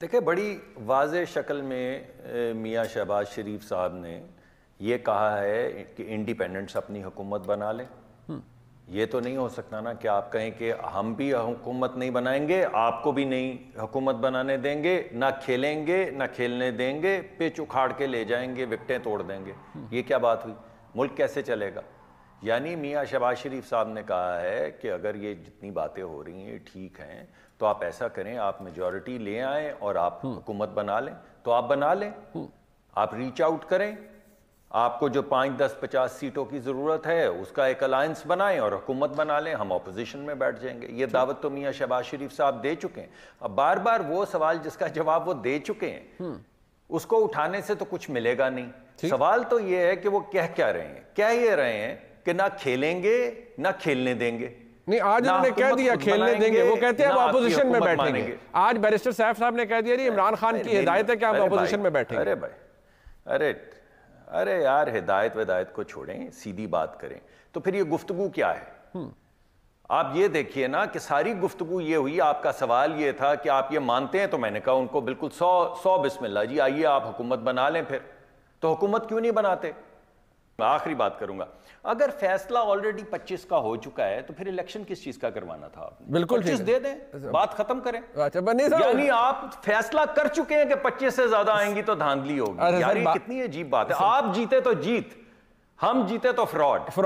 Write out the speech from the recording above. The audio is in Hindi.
देखिए बड़ी वाज शक्ल में मियाँ शहबाज शरीफ साहब ने ये कहा है कि इंडिपेंडेंट्स अपनी हुकूमत बना लें हम्म। ये तो नहीं हो सकता ना कि आप कहें कि हम भी हुकूमत नहीं बनाएंगे आपको भी नहीं हुकूमत बनाने देंगे ना खेलेंगे ना खेलने देंगे पिच उखाड़ के ले जाएंगे विकटें तोड़ देंगे हम्म। ये क्या बात हुई मुल्क कैसे चलेगा यानी मियाँ शबाज शरीफ साहब ने कहा है कि अगर ये जितनी बातें हो रही हैं ठीक हैं तो आप ऐसा करें आप मेजोरिटी ले आए और आप हम्म। हुकूमत बना लें तो आप बना लें हम्म। आप रीच आउट करें आपको जो पाँच दस पचास सीटों की ज़रूरत है उसका एक अलायंस बनाएं और हुकूमत बना लें हम अपोजिशन में बैठ जाएंगे ये दावत तो मियाँ शहबाज शरीफ साहब दे चुके हैं अब बार बार वो सवाल जिसका जवाब वो दे चुके हैं हम्म। उसको उठाने से तो कुछ मिलेगा नहीं सवाल तो ये है कि वो कह क्या रहे हैं कह ये रहे हैं कि ना खेलेंगे ना खेलने देंगे नहीं आज उन्होंने कह दिया खेलने देंगे वो कहते हैं हम अपोजिशन में बैठेंगे आज बैरिस्टर साहब साहब ने कह दिया नहीं इमरान खान की हिदायत है कि आप अपोजिशन में बैठेंगे अरे भाई अरे अरे यार हिदायत विदायत को छोड़ें सीधी बात करें तो फिर ये गुफ्तु क्या है हम्म। आप ये देखिए ना कि सारी गुफ्तु ये हुई आपका सवाल ये था कि आप ये मानते हैं तो मैंने कहा उनको बिल्कुल सौ सौ बिस्मिल्ला जी आइए आप हुकूमत बना लें फिर तो हुकूमत क्यों नहीं बनाते मैं आखिरी बात करूंगा अगर फैसला ऑलरेडी 25 का हो चुका है तो फिर इलेक्शन किस चीज का करवाना था आपने बिल्कुल पच्चीस दे दें बात खत्म करें अच्छा यानी आप फैसला कर चुके हैं कि 25 से ज्यादा आएंगी तो धांधली होगी यार कितनी अजीब बात है आप जीते तो जीत हम जीते तो फ्रॉड फ्रॉड